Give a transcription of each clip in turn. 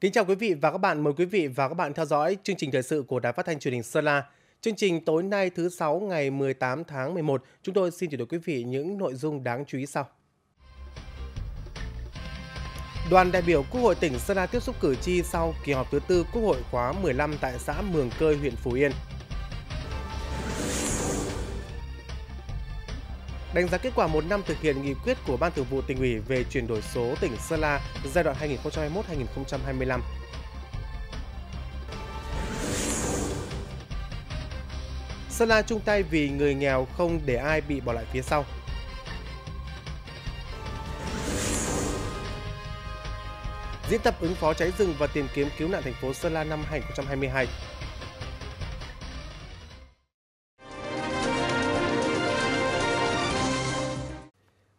Kính chào quý vị và các bạn, mời quý vị và các bạn theo dõi chương trình thời sự của Đài Phát thanh Truyền hình Sơn La. Chương trình tối nay thứ sáu ngày 18 tháng 11, chúng tôi xin chuyển đổi quý vị những nội dung đáng chú ý sau. Đoàn đại biểu Quốc hội tỉnh Sơn La tiếp xúc cử tri sau kỳ họp thứ tư Quốc hội khóa 15 tại xã Mường Cơi, huyện Phú Yên. đánh giá kết quả một năm thực hiện nghị quyết của Ban Thường vụ tỉnh ủy về chuyển đổi số tỉnh Sơn La giai đoạn 2021-2025. Sơn La chung tay vì người nghèo không để ai bị bỏ lại phía sau. Diễn tập ứng phó cháy rừng và tìm kiếm cứu nạn thành phố Sơn La năm 2022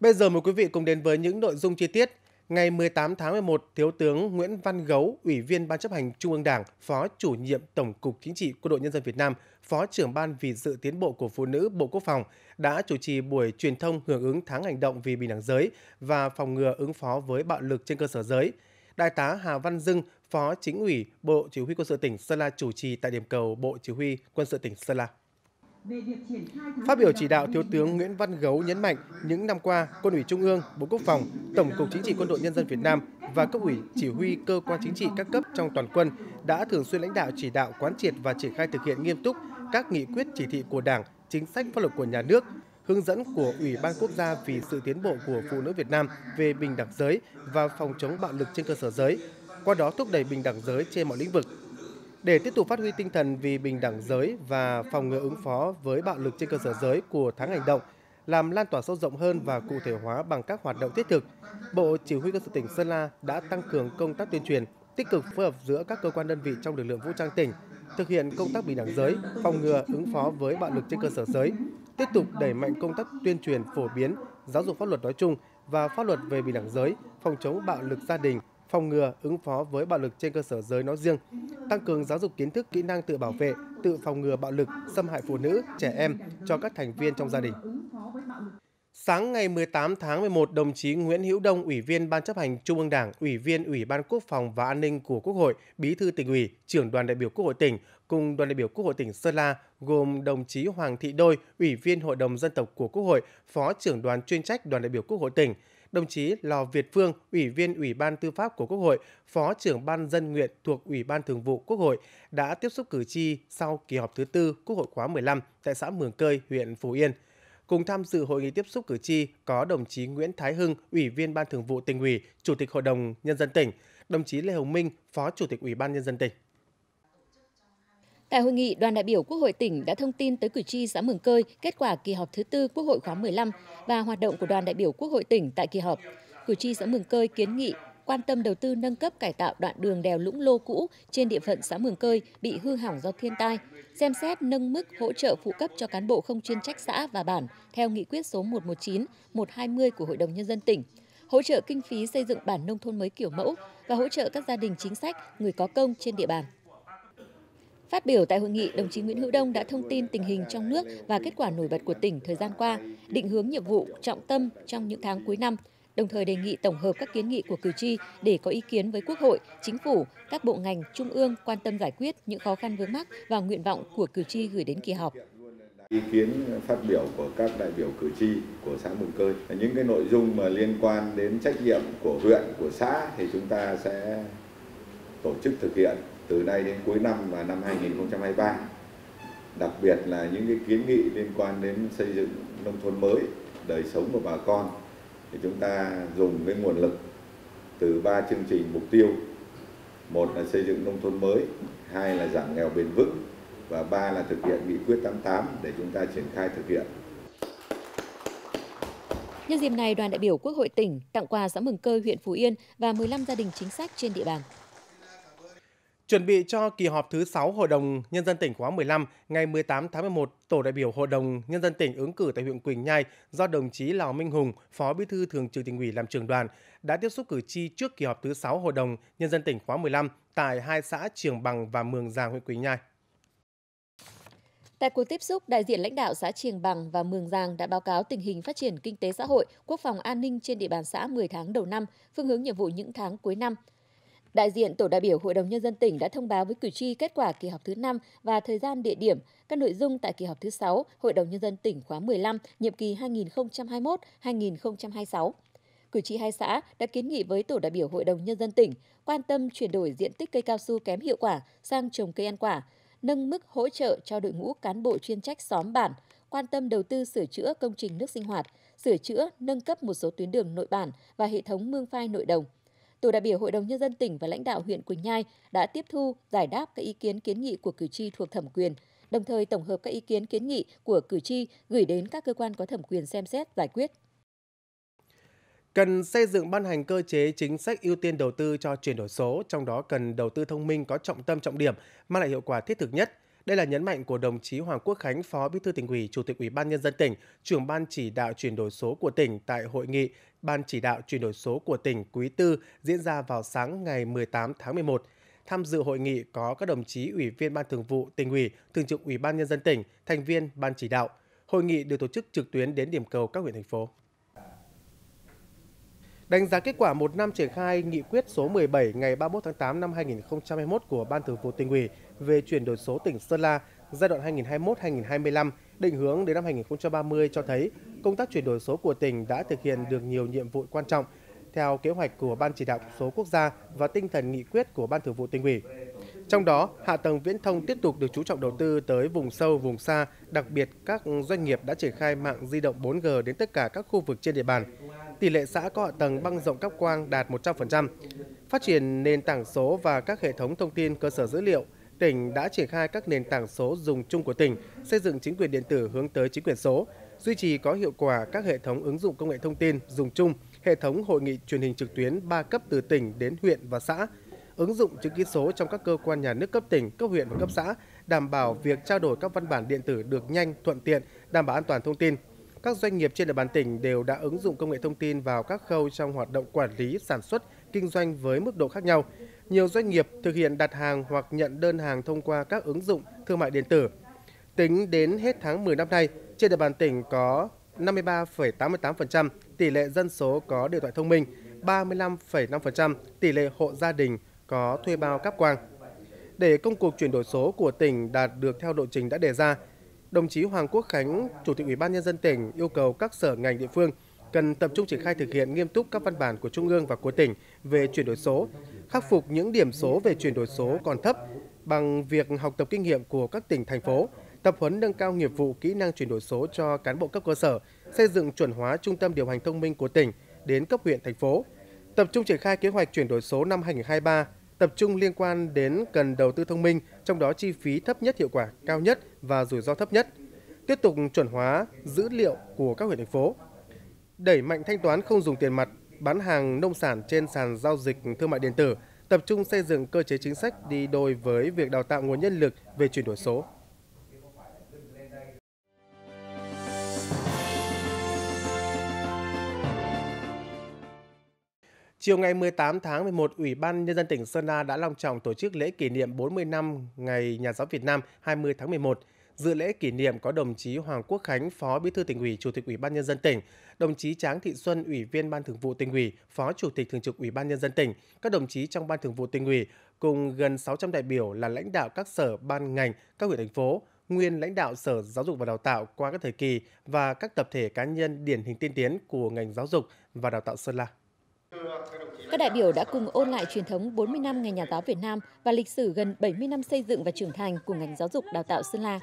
Bây giờ mời quý vị cùng đến với những nội dung chi tiết. Ngày 18 tháng 11, Thiếu tướng Nguyễn Văn Gấu, Ủy viên Ban chấp hành Trung ương Đảng, Phó chủ nhiệm Tổng cục Chính trị Quân đội Nhân dân Việt Nam, Phó trưởng Ban vì sự tiến bộ của phụ nữ Bộ Quốc phòng đã chủ trì buổi truyền thông hưởng ứng tháng hành động vì bình đẳng giới và phòng ngừa ứng phó với bạo lực trên cơ sở giới. Đại tá Hà Văn Dưng, Phó Chính ủy Bộ Chỉ huy Quân sự tỉnh Sơn La chủ trì tại điểm cầu Bộ Chỉ huy Quân sự tỉnh Sơn La. Phát biểu chỉ đạo, Thiếu tướng Nguyễn Văn Gấu nhấn mạnh những năm qua, Quân ủy Trung ương, Bộ Quốc phòng, Tổng cục Chính trị Quân đội Nhân dân Việt Nam và cấp ủy chỉ huy cơ quan chính trị các cấp trong toàn quân đã thường xuyên lãnh đạo chỉ đạo quán triệt và triển khai thực hiện nghiêm túc các nghị quyết chỉ thị của Đảng, chính sách pháp luật của nhà nước, hướng dẫn của Ủy ban Quốc gia vì sự tiến bộ của phụ nữ Việt Nam về bình đẳng giới và phòng chống bạo lực trên cơ sở giới, qua đó thúc đẩy bình đẳng giới trên mọi lĩnh vực, để tiếp tục phát huy tinh thần vì bình đẳng giới và phòng ngừa ứng phó với bạo lực trên cơ sở giới của tháng hành động, làm lan tỏa sâu rộng hơn và cụ thể hóa bằng các hoạt động thiết thực, Bộ Chỉ huy Quân sự tỉnh Sơn La đã tăng cường công tác tuyên truyền, tích cực phối hợp giữa các cơ quan đơn vị trong lực lượng vũ trang tỉnh, thực hiện công tác bình đẳng giới, phòng ngừa ứng phó với bạo lực trên cơ sở giới, tiếp tục đẩy mạnh công tác tuyên truyền phổ biến, giáo dục pháp luật nói chung và pháp luật về bình đẳng giới, phòng chống bạo lực gia đình, phòng ngừa, ứng phó với bạo lực trên cơ sở giới nói riêng, tăng cường giáo dục kiến thức kỹ năng tự bảo vệ, tự phòng ngừa bạo lực, xâm hại phụ nữ, trẻ em cho các thành viên trong gia đình. Sáng ngày 18 tháng 11, đồng chí Nguyễn Hữu Đông, Ủy viên Ban chấp hành Trung ương Đảng, Ủy viên Ủy ban Quốc phòng và An ninh của Quốc hội, Bí thư tỉnh ủy, trưởng đoàn đại biểu Quốc hội tỉnh, cùng đoàn đại biểu Quốc hội tỉnh Sơn La, gồm đồng chí Hoàng Thị Đôi, Ủy viên Hội đồng Dân tộc của Quốc hội, Phó trưởng đoàn chuyên trách đoàn đại biểu Quốc hội tỉnh, đồng chí Lò Việt Phương, Ủy viên Ủy ban Tư pháp của Quốc hội, Phó trưởng Ban dân nguyện thuộc Ủy ban Thường vụ Quốc hội đã tiếp xúc cử tri sau kỳ họp thứ tư Quốc hội khóa 15 tại xã Mường Cơi, huyện Phú Yên. Cùng tham dự hội nghị tiếp xúc cử tri có đồng chí Nguyễn Thái Hưng, Ủy viên Ban Thường vụ tỉnh ủy, Chủ tịch Hội đồng Nhân dân tỉnh, đồng chí Lê Hồng Minh, Phó Chủ tịch Ủy ban Nhân dân tỉnh. Tại hội nghị, đoàn đại biểu Quốc hội tỉnh đã thông tin tới cử tri xã Mường Cơi kết quả kỳ họp thứ tư Quốc hội khóa 15 và hoạt động của đoàn đại biểu Quốc hội tỉnh tại kỳ họp. Cử tri xã Mường Cơi kiến nghị quan tâm đầu tư nâng cấp cải tạo đoạn đường đèo Lũng Lô cũ trên địa phận xã Mường Cơi bị hư hỏng do thiên tai, xem xét nâng mức hỗ trợ phụ cấp cho cán bộ không chuyên trách xã và bản theo nghị quyết số 119, 120 của Hội đồng nhân dân tỉnh, hỗ trợ kinh phí xây dựng bản nông thôn mới kiểu mẫu và hỗ trợ các gia đình chính sách, người có công trên địa bàn. Phát biểu tại hội nghị, đồng chí Nguyễn Hữu Đông đã thông tin tình hình trong nước và kết quả nổi bật của tỉnh thời gian qua, định hướng nhiệm vụ trọng tâm trong những tháng cuối năm, đồng thời đề nghị tổng hợp các kiến nghị của cử tri để có ý kiến với Quốc hội, Chính phủ, các bộ ngành trung ương quan tâm giải quyết những khó khăn vướng mắc và nguyện vọng của cử tri gửi đến kỳ họp ý kiến phát biểu của các đại biểu cử tri của xã Mường Cơi. Những cái nội dung mà liên quan đến trách nhiệm của huyện, của xã thì chúng ta sẽ tổ chức thực hiện từ nay đến cuối năm và năm 2023 đặc biệt là những cái kiến nghị liên quan đến xây dựng nông thôn mới đời sống của bà con thì chúng ta dùng cái nguồn lực từ ba chương trình mục tiêu một là xây dựng nông thôn mới hai là giảm nghèo bền vững và ba là thực hiện nghị quyết 88 để chúng ta triển khai thực hiện Nhân dịp này, đoàn đại biểu Quốc hội tỉnh tặng quà xã mừng cơ, huyện Phú Yên và 15 gia đình chính sách trên địa bàn. Chuẩn bị cho kỳ họp thứ 6 Hội đồng Nhân dân tỉnh khóa 15 ngày 18 tháng 11, Tổ đại biểu Hội đồng Nhân dân tỉnh ứng cử tại huyện Quỳnh Nhai do đồng chí Lào Minh Hùng, Phó Bí thư Thường trực tỉnh ủy làm trường đoàn, đã tiếp xúc cử tri trước kỳ họp thứ 6 Hội đồng Nhân dân tỉnh khóa 15 tại hai xã Trường Bằng và Mường Giàng, huyện Quỳnh Nhai. Tại cuộc tiếp xúc, đại diện lãnh đạo xã Triềng Bằng và Mường Giàng đã báo cáo tình hình phát triển kinh tế xã hội, quốc phòng an ninh trên địa bàn xã 10 tháng đầu năm, phương hướng nhiệm vụ những tháng cuối năm – Đại diện Tổ đại biểu Hội đồng Nhân dân tỉnh đã thông báo với cử tri kết quả kỳ họp thứ 5 và thời gian địa điểm, các nội dung tại kỳ họp thứ 6 Hội đồng Nhân dân tỉnh khóa 15, nhiệm kỳ 2021-2026. Cử tri hai xã đã kiến nghị với Tổ đại biểu Hội đồng Nhân dân tỉnh quan tâm chuyển đổi diện tích cây cao su kém hiệu quả sang trồng cây ăn quả, nâng mức hỗ trợ cho đội ngũ cán bộ chuyên trách xóm bản, quan tâm đầu tư sửa chữa công trình nước sinh hoạt, sửa chữa, nâng cấp một số tuyến đường nội bản và hệ thống mương phai nội đồng – tổ đại biểu Hội đồng Nhân dân tỉnh và lãnh đạo huyện Quỳnh Nhai đã tiếp thu, giải đáp các ý kiến kiến nghị của cử tri thuộc thẩm quyền, đồng thời tổng hợp các ý kiến kiến nghị của cử tri gửi đến các cơ quan có thẩm quyền xem xét giải quyết. Cần xây dựng ban hành cơ chế chính sách ưu tiên đầu tư cho chuyển đổi số, trong đó cần đầu tư thông minh có trọng tâm trọng điểm, mang lại hiệu quả thiết thực nhất – đây là nhấn mạnh của đồng chí Hoàng Quốc Khánh, Phó Bí thư tỉnh ủy, Chủ tịch Ủy ban nhân dân tỉnh, trưởng ban chỉ đạo chuyển đổi số của tỉnh tại hội nghị Ban chỉ đạo chuyển đổi số của tỉnh quý tư diễn ra vào sáng ngày 18 tháng 11. Tham dự hội nghị có các đồng chí Ủy viên Ban Thường vụ tỉnh ủy, Thường trực Ủy ban nhân dân tỉnh, thành viên ban chỉ đạo. Hội nghị được tổ chức trực tuyến đến điểm cầu các huyện thành phố. Đánh giá kết quả một năm triển khai nghị quyết số 17 ngày 31 tháng 8 năm 2021 của Ban Thường vụ tỉnh ủy về chuyển đổi số tỉnh Sơn La giai đoạn 2021-2025 định hướng đến năm 2030 cho thấy công tác chuyển đổi số của tỉnh đã thực hiện được nhiều nhiệm vụ quan trọng theo kế hoạch của Ban chỉ đạo số quốc gia và tinh thần nghị quyết của Ban Thường vụ tỉnh ủy. Trong đó, hạ tầng viễn thông tiếp tục được chú trọng đầu tư tới vùng sâu, vùng xa, đặc biệt các doanh nghiệp đã triển khai mạng di động 4G đến tất cả các khu vực trên địa bàn. Tỷ lệ xã có hạ tầng băng rộng cáp quang đạt 100%. Phát triển nền tảng số và các hệ thống thông tin cơ sở dữ liệu, tỉnh đã triển khai các nền tảng số dùng chung của tỉnh, xây dựng chính quyền điện tử hướng tới chính quyền số, duy trì có hiệu quả các hệ thống ứng dụng công nghệ thông tin dùng chung, hệ thống hội nghị truyền hình trực tuyến 3 cấp từ tỉnh đến huyện và xã, ứng dụng chữ ký số trong các cơ quan nhà nước cấp tỉnh, cấp huyện và cấp xã, đảm bảo việc trao đổi các văn bản điện tử được nhanh, thuận tiện, đảm bảo an toàn thông tin. Các doanh nghiệp trên địa bàn tỉnh đều đã ứng dụng công nghệ thông tin vào các khâu trong hoạt động quản lý, sản xuất, kinh doanh với mức độ khác nhau. Nhiều doanh nghiệp thực hiện đặt hàng hoặc nhận đơn hàng thông qua các ứng dụng thương mại điện tử. Tính đến hết tháng 10 năm nay, trên địa bàn tỉnh có 53,88% tỷ lệ dân số có điện thoại thông minh, 35,5% tỷ lệ hộ gia đình có thuê bao cáp quang. Để công cuộc chuyển đổi số của tỉnh đạt được theo lộ trình đã đề ra, đồng chí Hoàng Quốc Khánh, Chủ tịch Ủy ban nhân dân tỉnh yêu cầu các sở ngành địa phương cần tập trung triển khai thực hiện nghiêm túc các văn bản của Trung ương và của tỉnh về chuyển đổi số, khắc phục những điểm số về chuyển đổi số còn thấp bằng việc học tập kinh nghiệm của các tỉnh thành phố, tập huấn nâng cao nghiệp vụ kỹ năng chuyển đổi số cho cán bộ cấp cơ sở, xây dựng chuẩn hóa trung tâm điều hành thông minh của tỉnh đến cấp huyện thành phố, tập trung triển khai kế hoạch chuyển đổi số năm 2023 tập trung liên quan đến cần đầu tư thông minh, trong đó chi phí thấp nhất hiệu quả cao nhất và rủi ro thấp nhất. Tiếp tục chuẩn hóa dữ liệu của các huyện thành phố. Đẩy mạnh thanh toán không dùng tiền mặt, bán hàng nông sản trên sàn giao dịch thương mại điện tử, tập trung xây dựng cơ chế chính sách đi đôi với việc đào tạo nguồn nhân lực về chuyển đổi số. Chiều ngày 18 tháng 11, Ủy ban Nhân dân tỉnh Sơn La đã long trọng tổ chức lễ kỷ niệm 40 năm Ngày Nhà giáo Việt Nam 20 tháng 11. Dự lễ kỷ niệm có đồng chí Hoàng Quốc Khánh, Phó Bí thư tỉnh ủy, Chủ tịch Ủy ban Nhân dân tỉnh, đồng chí Tráng Thị Xuân, Ủy viên Ban thường vụ tỉnh ủy, Phó Chủ tịch Thường trực Ủy ban Nhân dân tỉnh, các đồng chí trong Ban thường vụ tỉnh ủy, cùng gần 600 đại biểu là lãnh đạo các sở, ban ngành, các huyện thành phố, nguyên lãnh đạo Sở Giáo dục và Đào tạo qua các thời kỳ và các tập thể cá nhân điển hình tiên tiến của ngành giáo dục và đào tạo Sơn La. Các đại biểu đã cùng ôn lại truyền thống 40 năm Ngày Nhà giáo Việt Nam và lịch sử gần 70 năm xây dựng và trưởng thành của ngành giáo dục đào tạo Sơn La.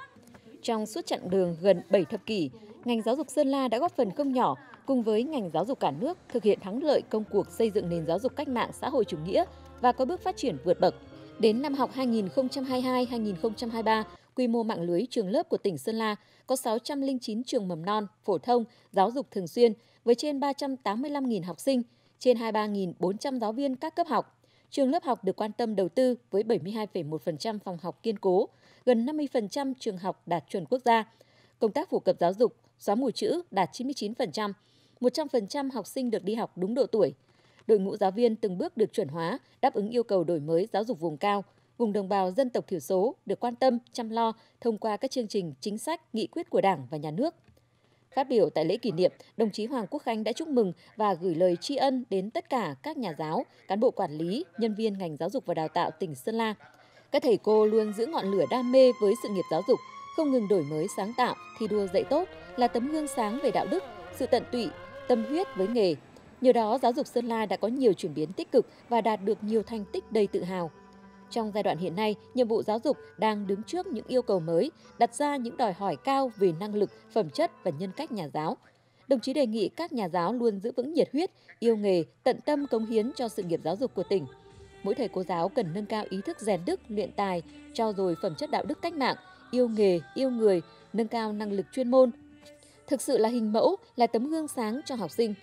Trong suốt chặng đường gần 7 thập kỷ, ngành giáo dục Sơn La đã góp phần không nhỏ cùng với ngành giáo dục cả nước thực hiện thắng lợi công cuộc xây dựng nền giáo dục cách mạng xã hội chủ nghĩa và có bước phát triển vượt bậc. Đến năm học 2022-2023, quy mô mạng lưới trường lớp của tỉnh Sơn La có 609 trường mầm non, phổ thông, giáo dục thường xuyên với trên 385.000 học sinh – trên 23.400 giáo viên các cấp học. Trường lớp học được quan tâm đầu tư với 72,1% phòng học kiên cố, gần 50% trường học đạt chuẩn quốc gia. Công tác phổ cập giáo dục, xóa mù chữ đạt 99%, 100% học sinh được đi học đúng độ tuổi. Đội ngũ giáo viên từng bước được chuẩn hóa, đáp ứng yêu cầu đổi mới giáo dục vùng cao, vùng đồng bào dân tộc thiểu số được quan tâm, chăm lo thông qua các chương trình, chính sách, nghị quyết của Đảng và Nhà nước. Phát biểu tại lễ kỷ niệm, đồng chí Hoàng Quốc Khánh đã chúc mừng và gửi lời tri ân đến tất cả các nhà giáo, cán bộ quản lý, nhân viên ngành giáo dục và đào tạo tỉnh Sơn La. Các thầy cô luôn giữ ngọn lửa đam mê với sự nghiệp giáo dục, không ngừng đổi mới sáng tạo, thi đua dạy tốt, là tấm gương sáng về đạo đức, sự tận tụy, tâm huyết với nghề. Nhờ đó, giáo dục Sơn La đã có nhiều chuyển biến tích cực và đạt được nhiều thành tích đầy tự hào. Trong giai đoạn hiện nay, nhiệm vụ giáo dục đang đứng trước những yêu cầu mới, đặt ra những đòi hỏi cao về năng lực, phẩm chất và nhân cách nhà giáo. Đồng chí đề nghị các nhà giáo luôn giữ vững nhiệt huyết, yêu nghề, tận tâm cống hiến cho sự nghiệp giáo dục của tỉnh. Mỗi thầy cô giáo cần nâng cao ý thức rèn đức, luyện tài, trao dồi phẩm chất đạo đức cách mạng, yêu nghề, yêu người, nâng cao năng lực chuyên môn. Thực sự là hình mẫu, là tấm gương sáng cho học sinh.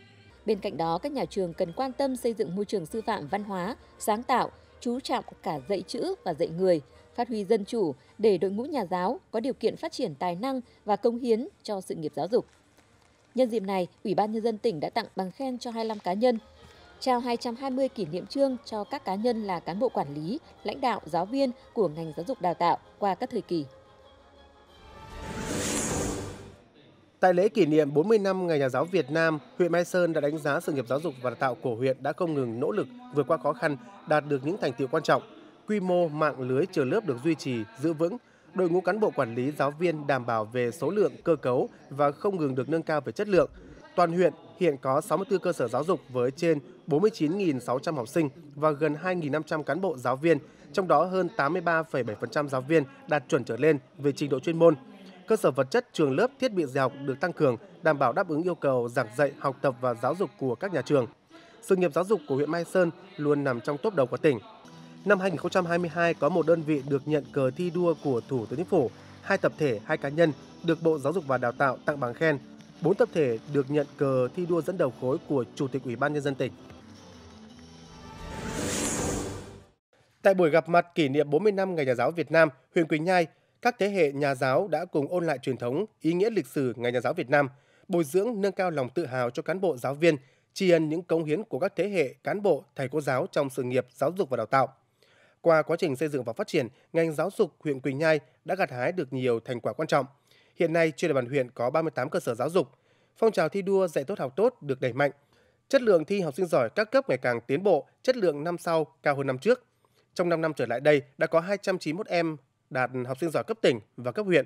Bên cạnh đó, các nhà trường cần quan tâm xây dựng môi trường sư phạm văn hóa, sáng tạo, chú trọng cả dạy chữ và dạy người, phát huy dân chủ để đội ngũ nhà giáo có điều kiện phát triển tài năng và công hiến cho sự nghiệp giáo dục. Nhân dịp này, Ủy ban Nhân dân tỉnh đã tặng bằng khen cho 25 cá nhân, trao 220 kỷ niệm trương cho các cá nhân là cán bộ quản lý, lãnh đạo, giáo viên của ngành giáo dục đào tạo qua các thời kỳ. Tại lễ kỷ niệm 40 năm Ngày Nhà giáo Việt Nam, huyện Mai Sơn đã đánh giá sự nghiệp giáo dục và đào tạo của huyện đã không ngừng nỗ lực vượt qua khó khăn, đạt được những thành tiệu quan trọng. Quy mô mạng lưới trường lớp được duy trì, giữ vững, đội ngũ cán bộ quản lý giáo viên đảm bảo về số lượng, cơ cấu và không ngừng được nâng cao về chất lượng. Toàn huyện hiện có 64 cơ sở giáo dục với trên 49.600 học sinh và gần 2.500 cán bộ giáo viên, trong đó hơn 83,7% giáo viên đạt chuẩn trở lên về trình độ chuyên môn, Cơ sở vật chất, trường lớp, thiết bị dạy học được tăng cường, đảm bảo đáp ứng yêu cầu giảng dạy, học tập và giáo dục của các nhà trường. Sự nghiệp giáo dục của huyện Mai Sơn luôn nằm trong top đầu của tỉnh. Năm 2022 có một đơn vị được nhận cờ thi đua của Thủ tướng Chính phủ, hai tập thể, hai cá nhân được Bộ Giáo dục và Đào tạo tặng bằng khen, bốn tập thể được nhận cờ thi đua dẫn đầu khối của Chủ tịch Ủy ban nhân dân tỉnh. Tại buổi gặp mặt kỷ niệm 40 năm Ngày Nhà giáo Việt Nam, huyện Quỳnh Nhai các thế hệ nhà giáo đã cùng ôn lại truyền thống, ý nghĩa lịch sử Ngày Nhà giáo Việt Nam, bồi dưỡng nâng cao lòng tự hào cho cán bộ giáo viên, tri ân những cống hiến của các thế hệ cán bộ, thầy cô giáo trong sự nghiệp giáo dục và đào tạo. Qua quá trình xây dựng và phát triển, ngành giáo dục huyện Quỳnh Nhai đã gặt hái được nhiều thành quả quan trọng. Hiện nay trên địa bàn huyện có 38 cơ sở giáo dục. Phong trào thi đua dạy tốt học tốt được đẩy mạnh. Chất lượng thi học sinh giỏi các cấp ngày càng tiến bộ, chất lượng năm sau cao hơn năm trước. Trong 5 năm trở lại đây đã có 291 em đạt học sinh giỏi cấp tỉnh và cấp huyện,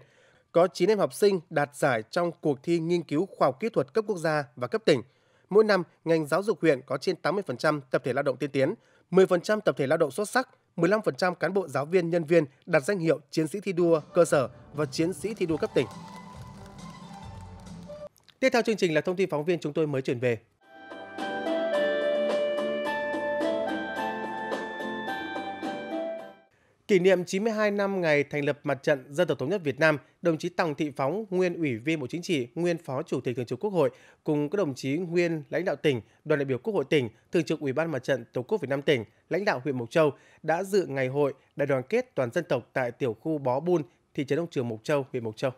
có 9 em học sinh đạt giải trong cuộc thi nghiên cứu khoa học kỹ thuật cấp quốc gia và cấp tỉnh. Mỗi năm, ngành giáo dục huyện có trên 80% tập thể lao động tiên tiến, 10% tập thể lao động xuất sắc, 15% cán bộ giáo viên nhân viên đạt danh hiệu chiến sĩ thi đua cơ sở và chiến sĩ thi đua cấp tỉnh. Tiếp theo chương trình là thông tin phóng viên chúng tôi mới chuyển về Kỷ niệm 92 năm ngày thành lập Mặt trận Dân tộc Thống nhất Việt Nam, đồng chí Tòng Thị Phóng, nguyên Ủy viên Bộ Chính trị, nguyên Phó Chủ tịch Thường trực Quốc hội cùng các đồng chí nguyên lãnh đạo tỉnh, đoàn đại biểu Quốc hội tỉnh, Thường trực Ủy ban Mặt trận Tổ quốc Việt Nam tỉnh, lãnh đạo huyện Mộc Châu đã dự ngày hội đại đoàn kết toàn dân tộc tại tiểu khu Bó Bun, thị trấn Đông Trường Mộc Châu, huyện Mộc Châu.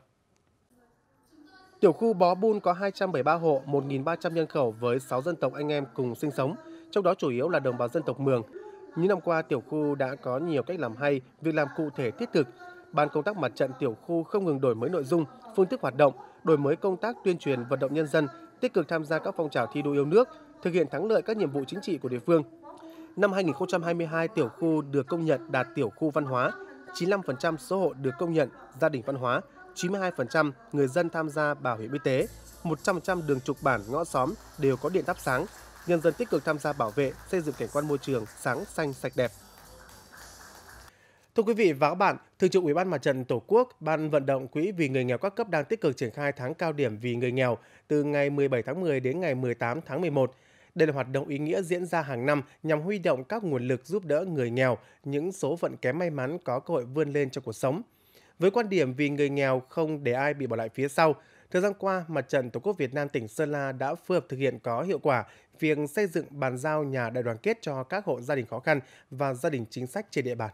Tiểu khu Bó Bun có 273 hộ, 1.300 nhân khẩu với 6 dân tộc anh em cùng sinh sống, trong đó chủ yếu là đồng bào dân tộc Mường, những năm qua, tiểu khu đã có nhiều cách làm hay, việc làm cụ thể thiết thực. Ban công tác mặt trận tiểu khu không ngừng đổi mới nội dung, phương thức hoạt động, đổi mới công tác tuyên truyền vận động nhân dân, tích cực tham gia các phong trào thi đua yêu nước, thực hiện thắng lợi các nhiệm vụ chính trị của địa phương. Năm 2022, tiểu khu được công nhận đạt tiểu khu văn hóa, 95% số hộ được công nhận gia đình văn hóa, 92% người dân tham gia bảo hiểm y tế, 100% đường trục bản ngõ xóm đều có điện thắp sáng, nhân dân tích cực tham gia bảo vệ, xây dựng cảnh quan môi trường sáng, xanh, sạch đẹp. Thưa quý vị và các bạn, Thường trực Ủy ban Mặt trận Tổ quốc, Ban vận động Quỹ vì người nghèo các cấp đang tích cực triển khai tháng cao điểm vì người nghèo từ ngày 17 tháng 10 đến ngày 18 tháng 11. Đây là hoạt động ý nghĩa diễn ra hàng năm nhằm huy động các nguồn lực giúp đỡ người nghèo, những số phận kém may mắn có cơ hội vươn lên trong cuộc sống. Với quan điểm vì người nghèo không để ai bị bỏ lại phía sau, thời gian qua, Mặt trận Tổ quốc Việt Nam tỉnh Sơn La đã phù hợp thực hiện có hiệu quả việc xây dựng bàn giao nhà đại đoàn kết cho các hộ gia đình khó khăn và gia đình chính sách trên địa bàn.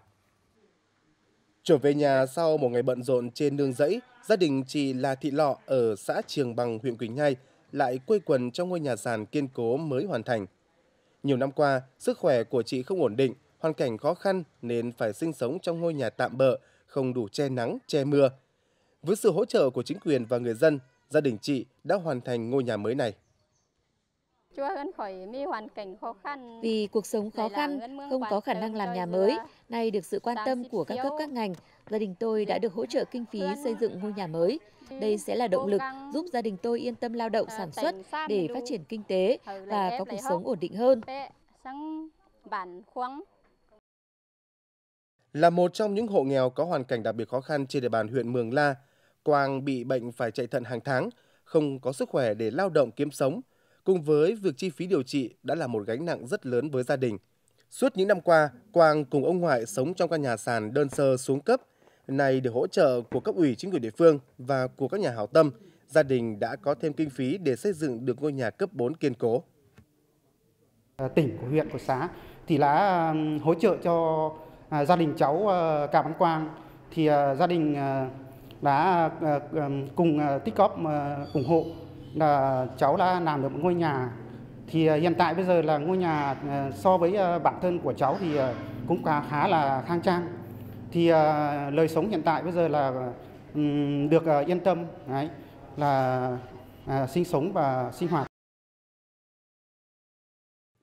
Trở về nhà sau một ngày bận rộn trên nương rẫy, gia đình chị là Thị Lọ ở xã Trường Bằng, huyện Quỳnh Nhai lại quây quần trong ngôi nhà sàn kiên cố mới hoàn thành. Nhiều năm qua, sức khỏe của chị không ổn định, hoàn cảnh khó khăn nên phải sinh sống trong ngôi nhà tạm bợ, không đủ che nắng, che mưa. Với sự hỗ trợ của chính quyền và người dân, gia đình chị đã hoàn thành ngôi nhà mới này. Vì cuộc sống khó khăn, không có khả năng làm nhà mới, nay được sự quan tâm của các cấp các ngành, gia đình tôi đã được hỗ trợ kinh phí xây dựng ngôi nhà mới. Đây sẽ là động lực giúp gia đình tôi yên tâm lao động à, sản xuất để phát triển kinh tế và có cuộc sống ổn định hơn. Là một trong những hộ nghèo có hoàn cảnh đặc biệt khó khăn trên địa bàn huyện Mường La, Quang bị bệnh phải chạy thận hàng tháng, không có sức khỏe để lao động kiếm sống – cùng với việc chi phí điều trị đã là một gánh nặng rất lớn với gia đình. Suốt những năm qua, Quang cùng ông ngoại sống trong căn nhà sàn đơn sơ xuống cấp. Này được hỗ trợ của cấp ủy chính quyền địa phương và của các nhà hảo tâm, gia đình đã có thêm kinh phí để xây dựng được ngôi nhà cấp 4 kiên cố. Ờ, tỉnh của huyện của xã thì đã hỗ trợ cho à, gia đình cháu ờ, Cà Văn Quang thì ờ, gia đình đã cùng tích góp ủng hộ là cháu đã làm được một ngôi nhà thì à, hiện tại bây giờ là ngôi nhà à, so với à, bản thân của cháu thì cũng khá là khang trang thì lời sống hiện tại bây giờ là được yên tâm đấy, là sinh sống và sinh hoạt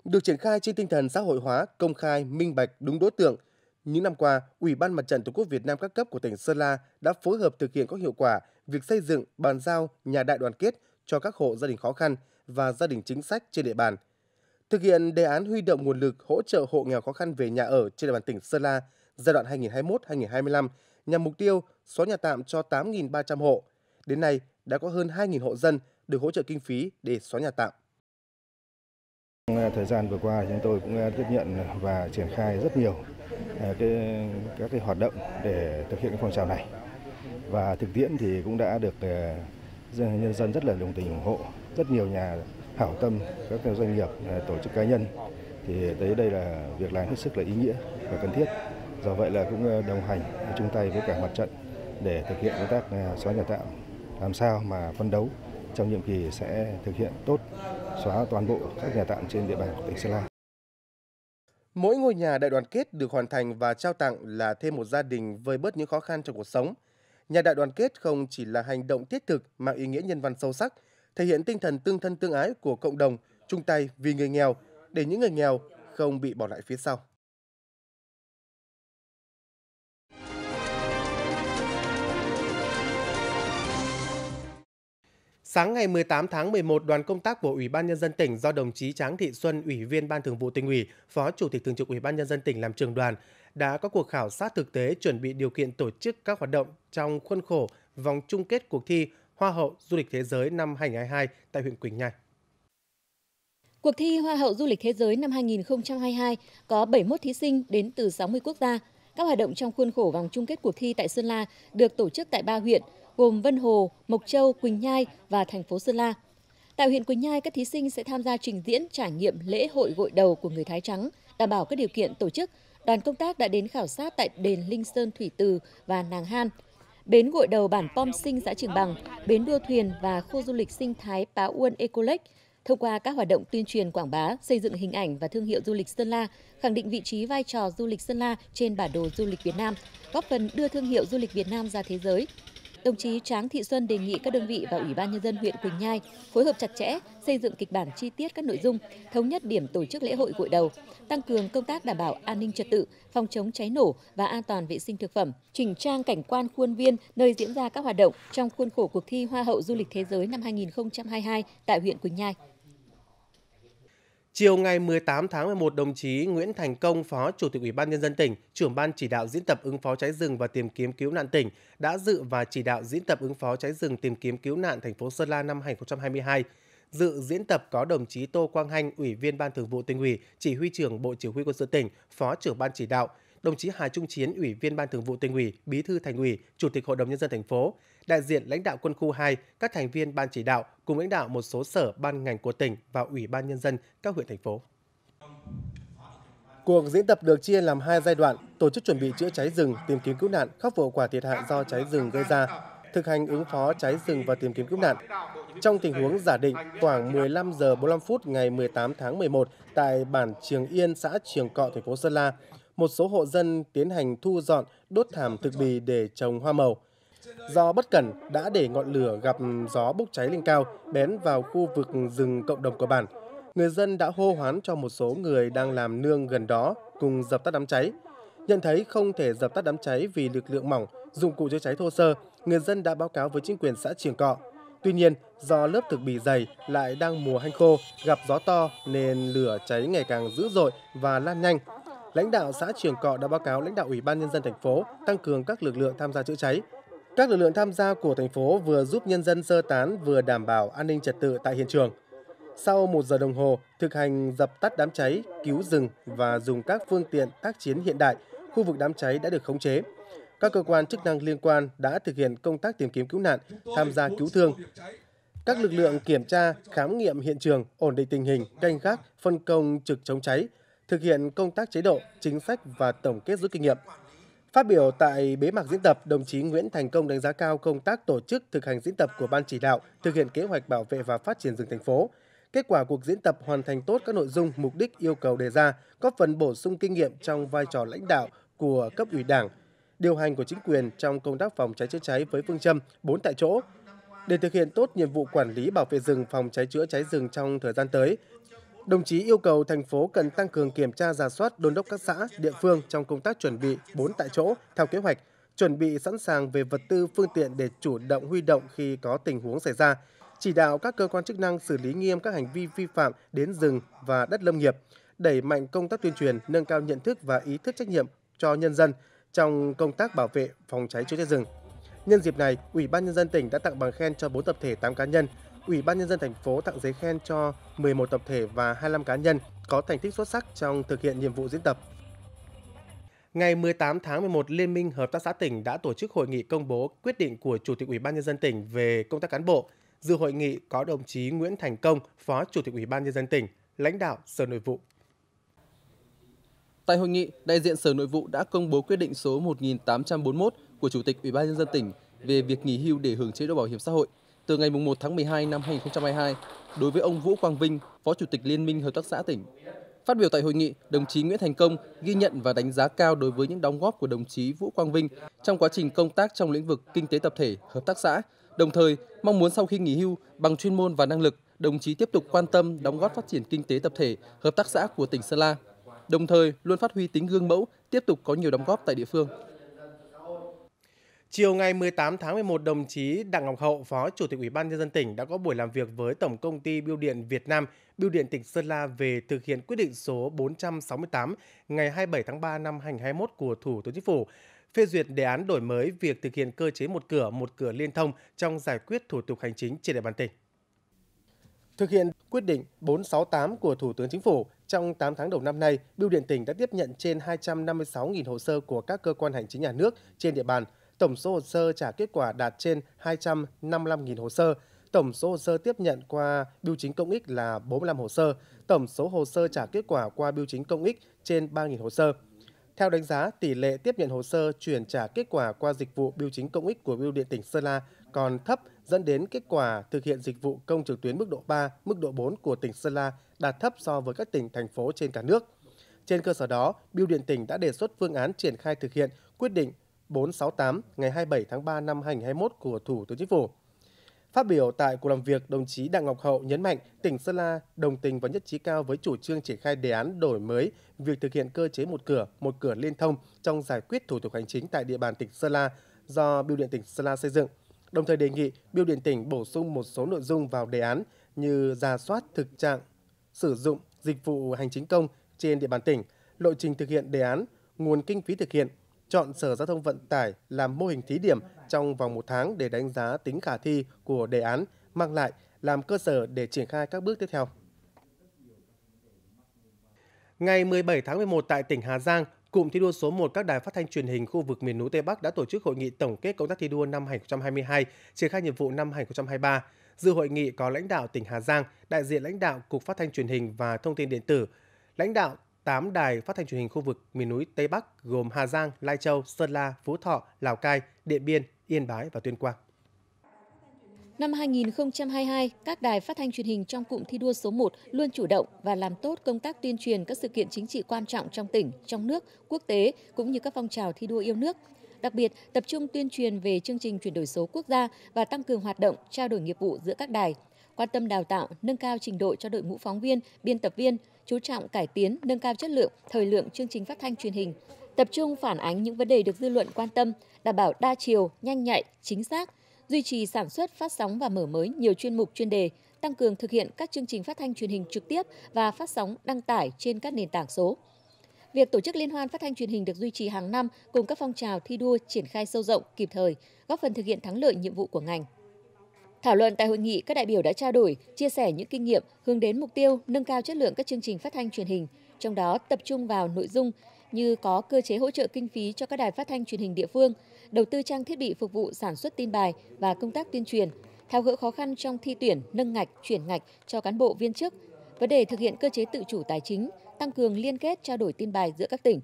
được triển khai trên tinh thần xã hội hóa, công khai, minh bạch, đúng đối tượng. Những năm qua, Ủy ban Mặt trận Tổ quốc Việt Nam các cấp của tỉnh Sơn La đã phối hợp thực hiện có hiệu quả việc xây dựng, bàn giao nhà đại đoàn kết cho các hộ gia đình khó khăn và gia đình chính sách trên địa bàn. Thực hiện đề án huy động nguồn lực hỗ trợ hộ nghèo khó khăn về nhà ở trên địa bàn tỉnh Sơn La giai đoạn 2021-2025 nhằm mục tiêu xóa nhà tạm cho 8.300 hộ. Đến nay, đã có hơn 2.000 hộ dân được hỗ trợ kinh phí để xóa nhà tạm. À, thời gian vừa qua, chúng tôi cũng à, tiếp nhận và triển khai rất nhiều à, cái, các cái hoạt động để thực hiện cái phong trào này. Và thực tiễn thì cũng đã được nhân dân rất là đồng tình ủng hộ, rất nhiều nhà hảo tâm, các doanh nghiệp, à, tổ chức cá nhân thì thấy đây là việc làm hết sức là ý nghĩa và cần thiết. Do vậy là cũng à, đồng hành à, chung tay với cả mặt trận để thực hiện công tác xóa nhà tạm làm sao mà phân đấu trong nhiệm kỳ sẽ thực hiện tốt xóa toàn bộ các nhà tạm trên địa bàn tỉnh Sơn La. Mỗi ngôi nhà đại đoàn kết được hoàn thành và trao tặng là thêm một gia đình vơi bớt những khó khăn trong cuộc sống – nhà đại đoàn kết không chỉ là hành động thiết thực mang ý nghĩa nhân văn sâu sắc, thể hiện tinh thần tương thân tương ái của cộng đồng, chung tay vì người nghèo, để những người nghèo không bị bỏ lại phía sau. Sáng ngày 18 tháng 11, đoàn công tác của Ủy ban nhân dân tỉnh do đồng chí Tráng Thị Xuân, Ủy viên Ban Thường vụ tỉnh ủy, Phó Chủ tịch Thường trực Ủy ban nhân dân tỉnh làm trường đoàn đã có cuộc khảo sát thực tế chuẩn bị điều kiện tổ chức các hoạt động trong khuôn khổ vòng chung kết cuộc thi Hoa hậu du lịch thế giới năm 2022 tại huyện Quỳnh Nhai. Cuộc thi Hoa hậu du lịch thế giới năm 2022 có 71 thí sinh đến từ 60 quốc gia. Các hoạt động trong khuôn khổ vòng chung kết cuộc thi tại Sơn La được tổ chức tại ba huyện gồm Vân Hồ, Mộc Châu, Quỳnh Nhai và thành phố Sơn La. Tại huyện Quỳnh Nhai, các thí sinh sẽ tham gia trình diễn trải nghiệm lễ hội gội đầu của người Thái Trắng, đảm bảo các điều kiện tổ chức đoàn công tác đã đến khảo sát tại đền Linh Sơn Thủy Từ và Nàng Han, bến gội đầu bản Pom Sinh xã Trường Bằng, bến đua thuyền và khu du lịch sinh thái Pá Uôn Ecolec. Thông qua các hoạt động tuyên truyền quảng bá, xây dựng hình ảnh và thương hiệu du lịch Sơn La, khẳng định vị trí vai trò du lịch Sơn La trên bản đồ du lịch Việt Nam, góp phần đưa thương hiệu du lịch Việt Nam ra thế giới. Đồng chí Tráng Thị Xuân đề nghị các đơn vị và Ủy ban Nhân dân huyện Quỳnh Nhai phối hợp chặt chẽ, xây dựng kịch bản chi tiết các nội dung, thống nhất điểm tổ chức lễ hội gội đầu, tăng cường công tác đảm bảo an ninh trật tự, phòng chống cháy nổ và an toàn vệ sinh thực phẩm, chỉnh trang cảnh quan khuôn viên nơi diễn ra các hoạt động trong khuôn khổ cuộc thi Hoa hậu du lịch thế giới năm 2022 tại huyện Quỳnh Nhai. Chiều ngày 18 tháng 11, đồng chí Nguyễn Thành Công, Phó Chủ tịch Ủy ban Nhân dân tỉnh, trưởng ban chỉ đạo diễn tập ứng phó cháy rừng và tìm kiếm cứu nạn tỉnh đã dự và chỉ đạo diễn tập ứng phó cháy rừng tìm kiếm cứu nạn thành phố Sơn La năm 2022. Dự diễn tập có đồng chí Tô Quang Hanh, Ủy viên Ban Thường vụ Tỉnh ủy, Chỉ huy trưởng Bộ Chỉ huy Quân sự tỉnh, Phó trưởng ban chỉ đạo, đồng chí Hà Trung Chiến, Ủy viên Ban Thường vụ Tỉnh ủy, Bí thư Thành ủy, Chủ tịch Hội đồng nhân dân thành phố, đại diện lãnh đạo quân khu 2, các thành viên ban chỉ đạo cùng lãnh đạo một số sở ban ngành của tỉnh và Ủy ban nhân dân các huyện thành phố. Cuộc diễn tập được chia làm hai giai đoạn, tổ chức chuẩn bị chữa cháy rừng, tìm kiếm cứu nạn, khắc phục hậu quả thiệt hại do cháy rừng gây ra, thực hành ứng phó cháy rừng và tìm kiếm cứu nạn. Trong tình huống giả định, khoảng 15 giờ 45 phút ngày 18 tháng 11 tại bản Trường Yên, xã Trường Cọ, thành phố Sơn La, một số hộ dân tiến hành thu dọn, đốt thảm thực bì để trồng hoa màu. Do bất cẩn đã để ngọn lửa gặp gió bốc cháy lên cao, bén vào khu vực rừng cộng đồng của bản. Người dân đã hô hoán cho một số người đang làm nương gần đó cùng dập tắt đám cháy. Nhận thấy không thể dập tắt đám cháy vì lực lượng mỏng, dụng cụ chữa cháy thô sơ, người dân đã báo cáo với chính quyền xã Triềng Cọ. Tuy nhiên, do lớp thực bì dày lại đang mùa hanh khô, gặp gió to nên lửa cháy ngày càng dữ dội và lan nhanh. Lãnh đạo xã Trường Cọ đã báo cáo lãnh đạo Ủy ban nhân dân thành phố tăng cường các lực lượng tham gia chữa cháy, các lực lượng tham gia của thành phố vừa giúp nhân dân sơ tán vừa đảm bảo an ninh trật tự tại hiện trường. Sau một giờ đồng hồ, thực hành dập tắt đám cháy, cứu rừng và dùng các phương tiện tác chiến hiện đại, khu vực đám cháy đã được khống chế. Các cơ quan chức năng liên quan đã thực hiện công tác tìm kiếm cứu nạn, tham gia cứu thương. Các lực lượng kiểm tra, khám nghiệm hiện trường, ổn định tình hình, canh gác, phân công trực chống cháy, thực hiện công tác chế độ, chính sách và tổng kết rút kinh nghiệm. Phát biểu tại bế mạc diễn tập, đồng chí Nguyễn Thành Công đánh giá cao công tác tổ chức thực hành diễn tập của Ban chỉ đạo, thực hiện kế hoạch bảo vệ và phát triển rừng thành phố. Kết quả cuộc diễn tập hoàn thành tốt các nội dung, mục đích, yêu cầu đề ra, góp phần bổ sung kinh nghiệm trong vai trò lãnh đạo của cấp ủy đảng, điều hành của chính quyền trong công tác phòng cháy chữa cháy với phương châm bốn tại chỗ. Để thực hiện tốt nhiệm vụ quản lý bảo vệ rừng, phòng cháy chữa cháy rừng trong thời gian tới, Đồng chí yêu cầu thành phố cần tăng cường kiểm tra giả soát đôn đốc các xã, địa phương trong công tác chuẩn bị 4 tại chỗ theo kế hoạch, chuẩn bị sẵn sàng về vật tư, phương tiện để chủ động huy động khi có tình huống xảy ra, chỉ đạo các cơ quan chức năng xử lý nghiêm các hành vi vi phạm đến rừng và đất lâm nghiệp, đẩy mạnh công tác tuyên truyền, nâng cao nhận thức và ý thức trách nhiệm cho nhân dân trong công tác bảo vệ phòng cháy chữa cháy rừng. Nhân dịp này, Ủy ban nhân dân tỉnh đã tặng bằng khen cho 4 tập thể 8 cá nhân Ủy ban nhân dân thành phố tặng giấy khen cho 11 tập thể và 25 cá nhân có thành tích xuất sắc trong thực hiện nhiệm vụ diễn tập. Ngày 18 tháng 11, Liên minh Hợp tác xã tỉnh đã tổ chức hội nghị công bố quyết định của Chủ tịch Ủy ban nhân dân tỉnh về công tác cán bộ. Dự hội nghị có đồng chí Nguyễn Thành Công, Phó Chủ tịch Ủy ban nhân dân tỉnh, lãnh đạo Sở Nội vụ. Tại hội nghị, đại diện Sở Nội vụ đã công bố quyết định số 1841 của Chủ tịch Ủy ban nhân dân tỉnh về việc nghỉ hưu để hưởng chế độ bảo hiểm xã hội từ ngày 1 tháng 12 năm 2022, đối với ông Vũ Quang Vinh, Phó Chủ tịch Liên minh Hợp tác xã tỉnh. Phát biểu tại hội nghị, đồng chí Nguyễn Thành Công ghi nhận và đánh giá cao đối với những đóng góp của đồng chí Vũ Quang Vinh trong quá trình công tác trong lĩnh vực kinh tế tập thể, hợp tác xã, đồng thời mong muốn sau khi nghỉ hưu bằng chuyên môn và năng lực, đồng chí tiếp tục quan tâm đóng góp phát triển kinh tế tập thể, hợp tác xã của tỉnh Sơn La, đồng thời luôn phát huy tính gương mẫu, tiếp tục có nhiều đóng góp tại địa phương. Chiều ngày 18 tháng 11, đồng chí Đặng Ngọc Hậu, Phó Chủ tịch Ủy ban Nhân dân tỉnh đã có buổi làm việc với Tổng Công ty Biêu điện Việt Nam, Biêu điện tỉnh Sơn La về thực hiện quyết định số 468 ngày 27 tháng 3 năm 2021 của Thủ tướng Chính phủ phê duyệt đề án đổi mới việc thực hiện cơ chế một cửa, một cửa liên thông trong giải quyết thủ tục hành chính trên địa bàn tỉnh. Thực hiện quyết định 468 của Thủ tướng Chính phủ, trong 8 tháng đầu năm nay, Biêu điện tỉnh đã tiếp nhận trên 256.000 hồ sơ của các cơ quan hành chính nhà nước trên địa bàn – Tổng số hồ sơ trả kết quả đạt trên 255.000 hồ sơ. Tổng số hồ sơ tiếp nhận qua biêu chính công ích là 45 hồ sơ. Tổng số hồ sơ trả kết quả qua biêu chính công ích trên 3.000 hồ sơ. Theo đánh giá, tỷ lệ tiếp nhận hồ sơ chuyển trả kết quả qua dịch vụ biêu chính công ích của biêu điện tỉnh Sơn La còn thấp dẫn đến kết quả thực hiện dịch vụ công trực tuyến mức độ 3, mức độ 4 của tỉnh Sơn La đạt thấp so với các tỉnh thành phố trên cả nước. Trên cơ sở đó, biêu điện tỉnh đã đề xuất phương án triển khai thực hiện quyết định 468 ngày 27 tháng 3 năm 2021 của Thủ tướng Chính phủ. Phát biểu tại cuộc làm việc, đồng chí Đặng Ngọc Hậu nhấn mạnh tỉnh Sơn La đồng tình và nhất trí cao với chủ trương triển khai đề án đổi mới việc thực hiện cơ chế một cửa, một cửa liên thông trong giải quyết thủ tục hành chính tại địa bàn tỉnh Sơn La do Biêu điện tỉnh Sơn La xây dựng. Đồng thời đề nghị Biêu điện tỉnh bổ sung một số nội dung vào đề án như ra soát thực trạng sử dụng dịch vụ hành chính công trên địa bàn tỉnh, lộ trình thực hiện đề án, nguồn kinh phí thực hiện, chọn Sở Giao thông Vận tải làm mô hình thí điểm trong vòng một tháng để đánh giá tính khả thi của đề án, mang lại làm cơ sở để triển khai các bước tiếp theo. Ngày 17 tháng 11 tại tỉnh Hà Giang, Cụm thi đua số 1 các đài phát thanh truyền hình khu vực miền núi Tây Bắc đã tổ chức hội nghị tổng kết công tác thi đua năm 2022, triển khai nhiệm vụ năm 2023. Dự hội nghị có lãnh đạo tỉnh Hà Giang, đại diện lãnh đạo Cục Phát thanh Truyền hình và Thông tin điện tử, lãnh đạo 8 đài phát thanh truyền hình khu vực miền núi Tây Bắc gồm Hà Giang, Lai Châu, Sơn La, Phú Thọ, Lào Cai, Điện Biên, Yên Bái và Tuyên Quang. Năm 2022, các đài phát thanh truyền hình trong cụm thi đua số 1 luôn chủ động và làm tốt công tác tuyên truyền các sự kiện chính trị quan trọng trong tỉnh, trong nước, quốc tế cũng như các phong trào thi đua yêu nước. Đặc biệt, tập trung tuyên truyền về chương trình chuyển đổi số quốc gia và tăng cường hoạt động trao đổi nghiệp vụ giữa các đài, quan tâm đào tạo, nâng cao trình độ cho đội ngũ phóng viên, biên tập viên, chú trọng cải tiến, nâng cao chất lượng, thời lượng chương trình phát thanh truyền hình, tập trung phản ánh những vấn đề được dư luận quan tâm, đảm bảo đa chiều, nhanh nhạy, chính xác, duy trì sản xuất, phát sóng và mở mới nhiều chuyên mục chuyên đề, tăng cường thực hiện các chương trình phát thanh truyền hình trực tiếp và phát sóng đăng tải trên các nền tảng số. Việc tổ chức liên hoan phát thanh truyền hình được duy trì hàng năm cùng các phong trào thi đua triển khai sâu rộng kịp thời, góp phần thực hiện thắng lợi nhiệm vụ của ngành. Thảo luận tại hội nghị, các đại biểu đã trao đổi, chia sẻ những kinh nghiệm hướng đến mục tiêu nâng cao chất lượng các chương trình phát thanh truyền hình, trong đó tập trung vào nội dung như có cơ chế hỗ trợ kinh phí cho các đài phát thanh truyền hình địa phương, đầu tư trang thiết bị phục vụ sản xuất tin bài và công tác tuyên truyền, tháo gỡ khó khăn trong thi tuyển, nâng ngạch, chuyển ngạch cho cán bộ viên chức, vấn đề thực hiện cơ chế tự chủ tài chính, tăng cường liên kết trao đổi tin bài giữa các tỉnh.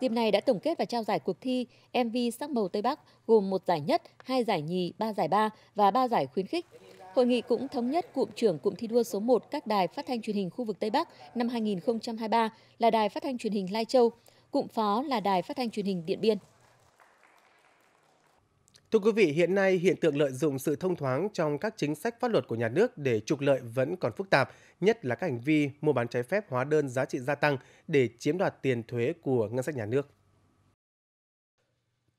Dịp này đã tổng kết và trao giải cuộc thi MV Sắc màu Tây Bắc gồm một giải nhất, hai giải nhì, ba giải ba và ba giải khuyến khích. Hội nghị cũng thống nhất cụm trưởng cụm thi đua số 1 các đài phát thanh truyền hình khu vực Tây Bắc năm 2023 là Đài Phát thanh truyền hình Lai Châu, cụm phó là Đài Phát thanh truyền hình Điện Biên. Thưa quý vị, hiện nay hiện tượng lợi dụng sự thông thoáng trong các chính sách pháp luật của nhà nước để trục lợi vẫn còn phức tạp, nhất là các hành vi mua bán trái phép hóa đơn giá trị gia tăng để chiếm đoạt tiền thuế của ngân sách nhà nước.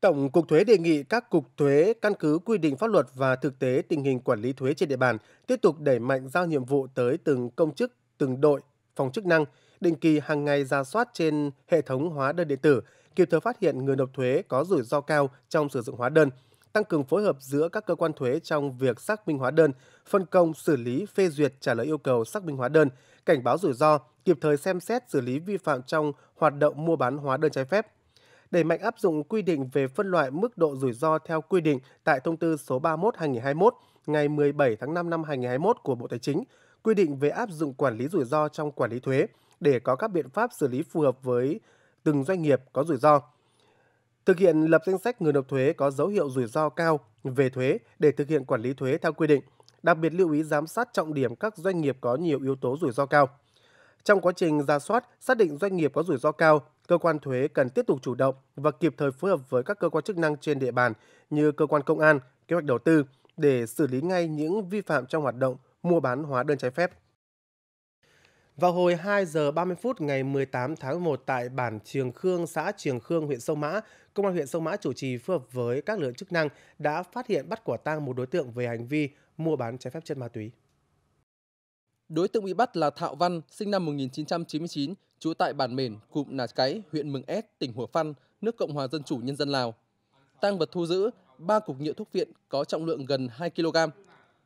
Tổng cục thuế đề nghị các cục thuế căn cứ quy định pháp luật và thực tế tình hình quản lý thuế trên địa bàn tiếp tục đẩy mạnh giao nhiệm vụ tới từng công chức, từng đội, phòng chức năng, định kỳ hàng ngày ra soát trên hệ thống hóa đơn điện tử, kịp thời phát hiện người nộp thuế có rủi ro cao trong sử dụng hóa đơn – tăng cường phối hợp giữa các cơ quan thuế trong việc xác minh hóa đơn, phân công, xử lý, phê duyệt, trả lời yêu cầu xác minh hóa đơn, cảnh báo rủi ro, kịp thời xem xét xử lý vi phạm trong hoạt động mua bán hóa đơn trái phép. Đẩy mạnh áp dụng quy định về phân loại mức độ rủi ro theo quy định tại thông tư số 31/2021 ngày 17 tháng 5 năm 2021 của Bộ Tài chính, quy định về áp dụng quản lý rủi ro trong quản lý thuế để có các biện pháp xử lý phù hợp với từng doanh nghiệp có rủi ro thực hiện lập danh sách người nộp thuế có dấu hiệu rủi ro cao về thuế để thực hiện quản lý thuế theo quy định, đặc biệt lưu ý giám sát trọng điểm các doanh nghiệp có nhiều yếu tố rủi ro cao. Trong quá trình ra soát, xác định doanh nghiệp có rủi ro cao, cơ quan thuế cần tiếp tục chủ động và kịp thời phối hợp với các cơ quan chức năng trên địa bàn như cơ quan công an, kế hoạch đầu tư để xử lý ngay những vi phạm trong hoạt động mua bán hóa đơn trái phép. Vào hồi 2 giờ 30 phút ngày 18 tháng 1 tại bản Trường Khương, xã Trường Khương, huyện Sông Mã, Công an huyện Sông Mã chủ trì phối hợp với các lượng chức năng đã phát hiện bắt quả tang một đối tượng về hành vi mua bán trái phép chất ma túy. Đối tượng bị bắt là Thạo Văn, sinh năm 1999, trú tại bản Mền, cụm Nà Cái, huyện Mường Ed, tỉnh Hủa Phăn, nước Cộng hòa Dân chủ Nhân dân Lào. Tang vật thu giữ 3 cục nhựa thuốc viện có trọng lượng gần 2 kg,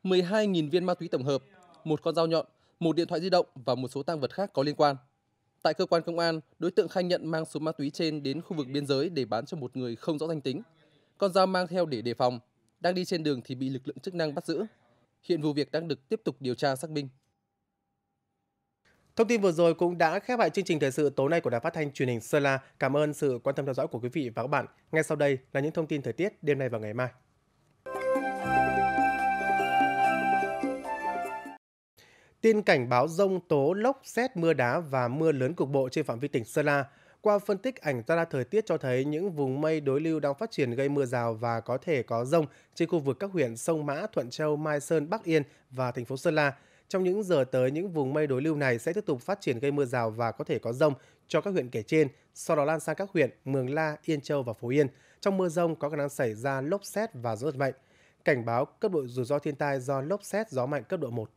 12.000 viên ma túy tổng hợp, một con dao nhọn, một điện thoại di động và một số tăng vật khác có liên quan. Tại cơ quan công an, đối tượng khai nhận mang số ma túy trên đến khu vực biên giới để bán cho một người không rõ danh tính. Con dao mang theo để đề phòng, đang đi trên đường thì bị lực lượng chức năng bắt giữ. Hiện vụ việc đang được tiếp tục điều tra xác minh. Thông tin vừa rồi cũng đã khép lại chương trình thời sự tối nay của Đài Phát thanh Truyền hình Sơn La. Cảm ơn sự quan tâm theo dõi của quý vị và các bạn. Ngay sau đây là những thông tin thời tiết đêm nay và ngày mai. Tin cảnh báo rông tố lốc xét mưa đá và mưa lớn cục bộ trên phạm vi tỉnh Sơn La. Qua phân tích ảnh radar thời tiết cho thấy những vùng mây đối lưu đang phát triển gây mưa rào và có thể có rông trên khu vực các huyện Sông Mã, Thuận Châu, Mai Sơn, Bắc Yên và thành phố Sơn La. Trong những giờ tới, những vùng mây đối lưu này sẽ tiếp tục phát triển gây mưa rào và có thể có rông cho các huyện kể trên, sau đó lan sang các huyện Mường La, Yên Châu và Phú Yên. Trong mưa rông có khả năng xảy ra lốc xét và gió giật mạnh. Cảnh báo cấp độ rủi ro thiên tai do lốc xét gió mạnh cấp độ 1.